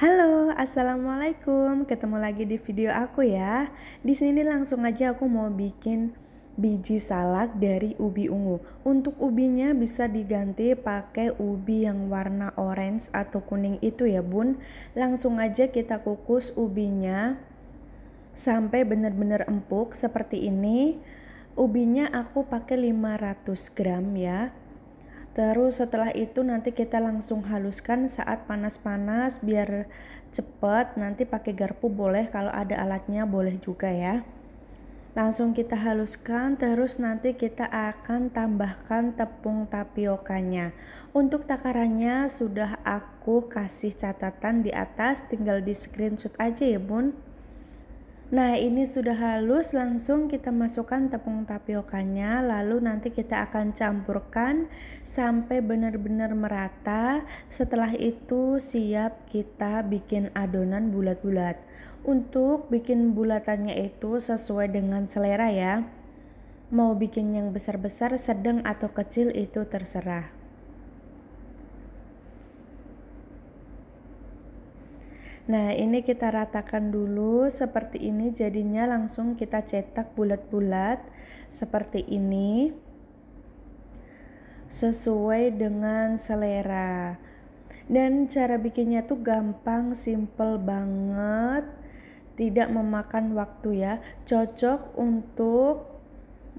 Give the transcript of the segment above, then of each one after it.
Halo, assalamualaikum. Ketemu lagi di video aku ya. Di sini langsung aja aku mau bikin biji salak dari ubi ungu. Untuk ubinya bisa diganti pakai ubi yang warna orange atau kuning itu ya, Bun. Langsung aja kita kukus ubinya sampai benar-benar empuk seperti ini ubinya aku pakai 500 gram ya terus setelah itu nanti kita langsung haluskan saat panas-panas biar cepat nanti pakai garpu boleh kalau ada alatnya boleh juga ya langsung kita haluskan terus nanti kita akan tambahkan tepung tapiokanya untuk takarannya sudah aku kasih catatan di atas tinggal di screenshot aja ya bun Nah ini sudah halus langsung kita masukkan tepung tapiokanya lalu nanti kita akan campurkan sampai benar-benar merata setelah itu siap kita bikin adonan bulat-bulat Untuk bikin bulatannya itu sesuai dengan selera ya Mau bikin yang besar-besar, sedang atau kecil itu terserah Nah, ini kita ratakan dulu seperti ini jadinya langsung kita cetak bulat-bulat seperti ini. Sesuai dengan selera. Dan cara bikinnya tuh gampang, simple banget. Tidak memakan waktu ya. Cocok untuk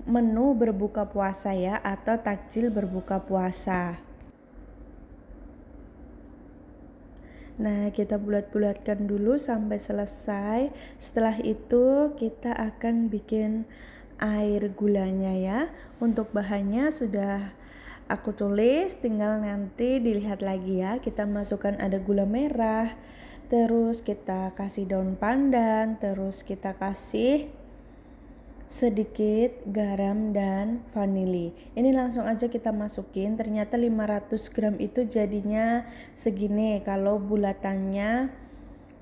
menu berbuka puasa ya atau takjil berbuka puasa. Nah, kita bulat-bulatkan dulu sampai selesai. Setelah itu, kita akan bikin air gulanya ya. Untuk bahannya sudah aku tulis, tinggal nanti dilihat lagi ya. Kita masukkan ada gula merah, terus kita kasih daun pandan, terus kita kasih sedikit garam dan vanili ini langsung aja kita masukin ternyata 500 gram itu jadinya segini kalau bulatannya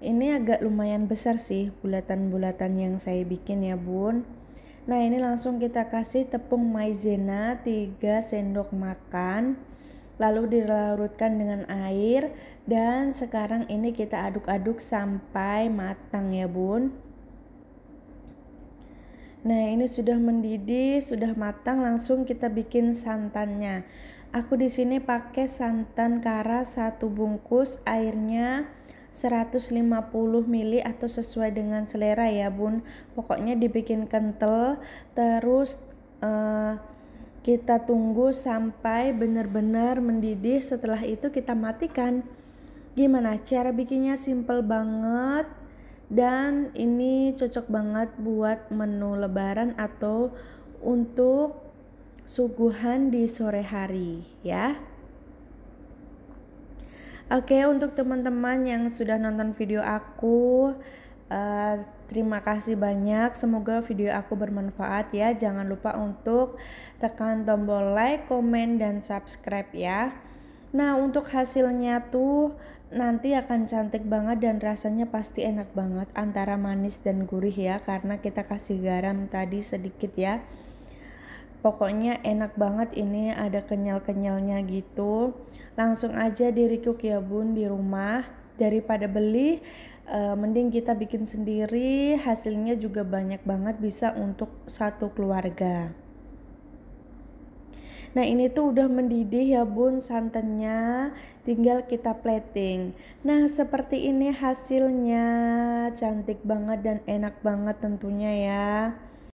ini agak lumayan besar sih bulatan-bulatan yang saya bikin ya bun nah ini langsung kita kasih tepung maizena 3 sendok makan lalu dilarutkan dengan air dan sekarang ini kita aduk-aduk sampai matang ya bun Nah, ini sudah mendidih, sudah matang, langsung kita bikin santannya. Aku di sini pakai santan kara satu bungkus, airnya 150 ml atau sesuai dengan selera ya, Bun. Pokoknya dibikin kental, terus uh, kita tunggu sampai benar-benar mendidih. Setelah itu kita matikan. Gimana cara bikinnya? Simple banget dan ini cocok banget buat menu lebaran atau untuk suguhan di sore hari ya. Oke, untuk teman-teman yang sudah nonton video aku, uh, terima kasih banyak. Semoga video aku bermanfaat ya. Jangan lupa untuk tekan tombol like, komen, dan subscribe ya. Nah, untuk hasilnya tuh nanti akan cantik banget dan rasanya pasti enak banget antara manis dan gurih ya karena kita kasih garam tadi sedikit ya pokoknya enak banget ini ada kenyal-kenyalnya gitu langsung aja di ya bun di rumah daripada beli e, mending kita bikin sendiri hasilnya juga banyak banget bisa untuk satu keluarga Nah ini tuh udah mendidih ya bun santannya tinggal kita plating. Nah seperti ini hasilnya cantik banget dan enak banget tentunya ya.